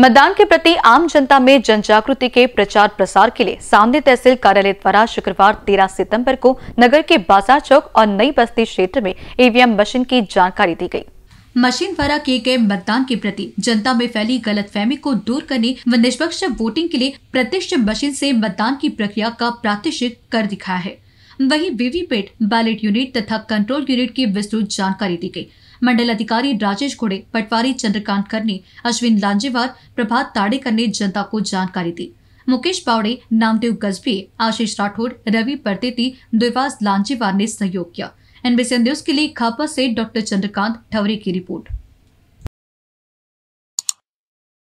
मतदान के प्रति आम जनता में जन जागृति के प्रचार प्रसार के लिए सामने तहसील कार्यालय द्वारा शुक्रवार 13 सितंबर को नगर के बाजार चौक और नई बस्ती क्षेत्र में ईवीएम e मशीन की जानकारी दी गई मशीन द्वारा किए गए मतदान के प्रति जनता में फैली गलतफहमी को दूर करने व निष्पक्ष वोटिंग के लिए प्रत्यक्ष मशीन से मतदान की प्रक्रिया का प्रात्यक्षिक कर दिखाया है वहीं वीवीपैट बैलेट यूनिट तथा कंट्रोल यूनिट की विस्तृत जानकारी दी गई मंडल अधिकारी राजेश घोड़े पटवारी चंद्रकांत करने अश्विन लांजेवार प्रभात ताड़ेकर ने जनता को जानकारी दी मुकेश पावड़े नामदेव गजबी आशीष राठौड़ रवि परतेती द्विवास लांजेवार ने सहयोग किया एनबीसी न्यूज के लिए खापा से डॉक्टर चंद्रकांत ठवरे की रिपोर्ट